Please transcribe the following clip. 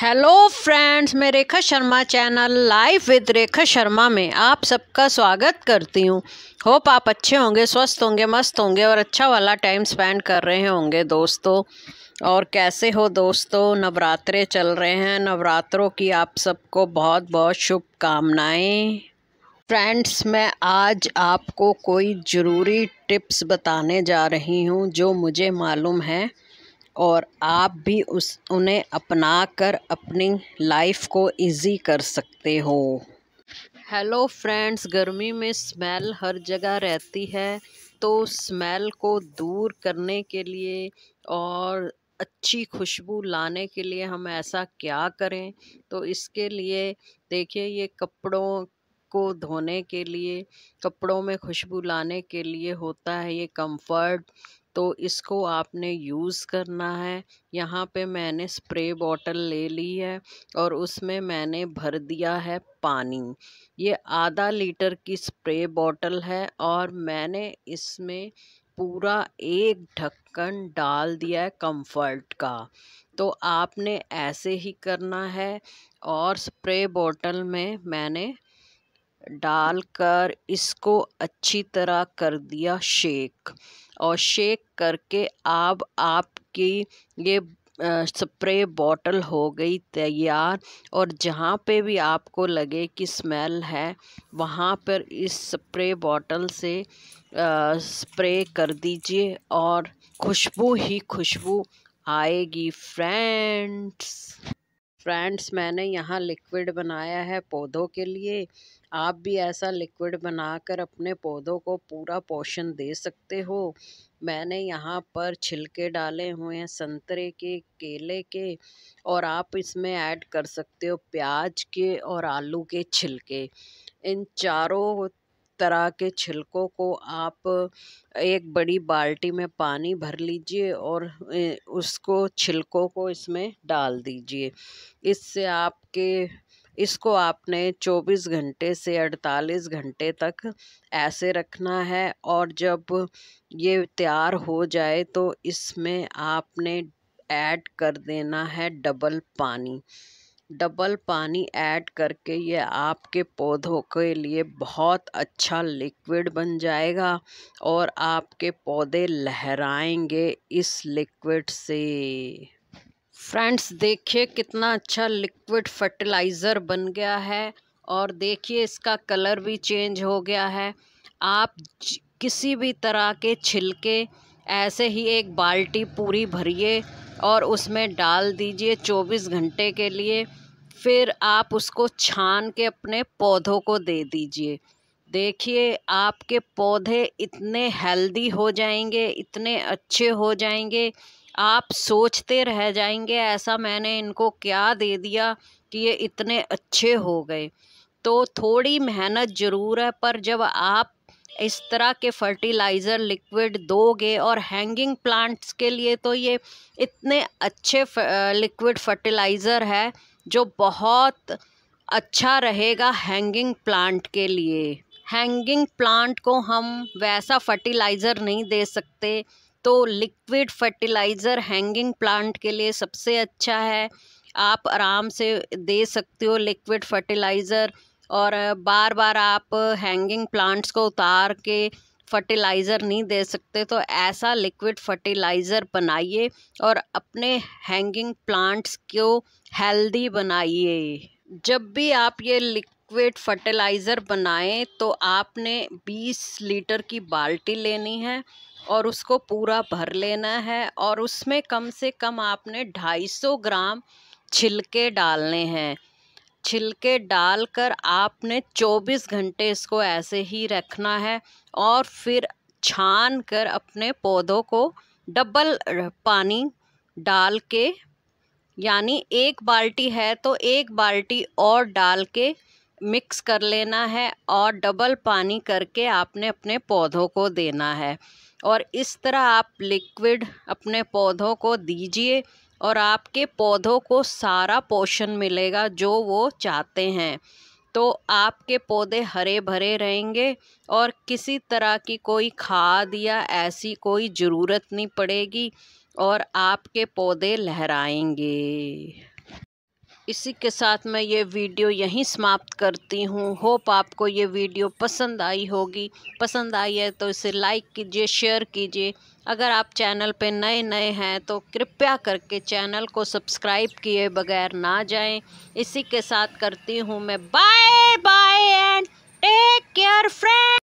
hello friends मैं Rekha Sharma channel live with Rekha Sharma में आप सबका स्वागत करती हूँ होप आप अच्छे होंगे स्वस्थ होंगे मस्त होंगे और अच्छा वाला टाइम स्पेंड कर रहे होंगे दोस्तों और कैसे हो दोस्तों नवरात्रे चल रहे हैं नवरात्रों की आप सबको बहुत बहुत शुभकामनाएँ फ्रेंड्स मैं आज आपको कोई ज़रूरी टिप्स बताने जा रही हूँ जो मुझे मालूम है और आप भी उस उन्हें अपना कर अपनी लाइफ को इजी कर सकते हो हेलो फ्रेंड्स गर्मी में स्मेल हर जगह रहती है तो स्मेल को दूर करने के लिए और अच्छी खुशबू लाने के लिए हम ऐसा क्या करें तो इसके लिए देखिए ये कपड़ों को धोने के लिए कपड़ों में खुशबू लाने के लिए होता है ये कंफर्ट तो इसको आपने यूज़ करना है यहाँ पे मैंने स्प्रे बॉटल ले ली है और उसमें मैंने भर दिया है पानी ये आधा लीटर की स्प्रे बॉटल है और मैंने इसमें पूरा एक ढक्कन डाल दिया है कंफर्ट का तो आपने ऐसे ही करना है और स्प्रे बॉटल में मैंने डालकर इसको अच्छी तरह कर दिया शेक और शेक करके अब आपकी ये स्प्रे बॉटल हो गई तैयार और जहाँ पे भी आपको लगे कि स्मेल है वहाँ पर इस स्प्रे बॉटल से स्प्रे कर दीजिए और खुशबू ही खुशबू आएगी फ्रेंड्स फ्रेंड्स मैंने यहाँ लिक्विड बनाया है पौधों के लिए आप भी ऐसा लिक्विड बनाकर अपने पौधों को पूरा पोषण दे सकते हो मैंने यहाँ पर छिलके डाले हुए हैं संतरे के केले के और आप इसमें ऐड कर सकते हो प्याज के और आलू के छिलके इन चारों तरह के छिलकों को आप एक बड़ी बाल्टी में पानी भर लीजिए और उसको छिलकों को इसमें डाल दीजिए इससे आपके इसको आपने 24 घंटे से 48 घंटे तक ऐसे रखना है और जब ये तैयार हो जाए तो इसमें आपने ऐड कर देना है डबल पानी डबल पानी ऐड करके ये आपके पौधों के लिए बहुत अच्छा लिक्विड बन जाएगा और आपके पौधे लहराएंगे इस लिक्विड से फ्रेंड्स देखिए कितना अच्छा लिक्विड फर्टिलाइज़र बन गया है और देखिए इसका कलर भी चेंज हो गया है आप किसी भी तरह के छिलके ऐसे ही एक बाल्टी पूरी भरिए और उसमें डाल दीजिए 24 घंटे के लिए फिर आप उसको छान के अपने पौधों को दे दीजिए देखिए आपके पौधे इतने हेल्दी हो जाएंगे इतने अच्छे हो जाएंगे आप सोचते रह जाएंगे ऐसा मैंने इनको क्या दे दिया कि ये इतने अच्छे हो गए तो थोड़ी मेहनत ज़रूर है पर जब आप इस तरह के फर्टिलाइज़र लिक्विड दोगे और हैंगिंग प्लांट्स के लिए तो ये इतने अच्छे लिक्विड फर्टिलाइज़र है जो बहुत अच्छा रहेगा हैंगिंग प्लांट के लिए हैंगिंग प्लांट को हम वैसा फर्टिलाइज़र नहीं दे सकते तो लिक्विड फर्टिलाइज़र हैंगिंग प्लांट के लिए सबसे अच्छा है आप आराम से दे सकते हो लिक्विड फर्टिलाइज़र और बार बार आप हैंगिंग प्लांट्स को उतार के फर्टिलाइज़र नहीं दे सकते तो ऐसा लिक्विड फर्टिलाइज़र बनाइए और अपने हैंगिंग प्लांट्स को हेल्दी बनाइए जब भी आप ये लिक्विड फर्टिलाइज़र बनाएं तो आपने 20 लीटर की बाल्टी लेनी है और उसको पूरा भर लेना है और उसमें कम से कम आपने 250 ग्राम छिलके डालने हैं छिलके डालकर आपने 24 घंटे इसको ऐसे ही रखना है और फिर छान कर अपने पौधों को डबल पानी डाल के यानी एक बाल्टी है तो एक बाल्टी और डाल के मिक्स कर लेना है और डबल पानी करके आपने अपने पौधों को देना है और इस तरह आप लिक्विड अपने पौधों को दीजिए और आपके पौधों को सारा पोषण मिलेगा जो वो चाहते हैं तो आपके पौधे हरे भरे रहेंगे और किसी तरह की कोई खाद या ऐसी कोई ज़रूरत नहीं पड़ेगी और आपके पौधे लहराएंगे इसी के साथ मैं ये वीडियो यहीं समाप्त करती हूँ होप आपको ये वीडियो पसंद आई होगी पसंद आई है तो इसे लाइक कीजिए शेयर कीजिए अगर आप चैनल पे नए नए हैं तो कृपया करके चैनल को सब्सक्राइब किए बगैर ना जाएं इसी के साथ करती हूँ मैं bye bye and take care friend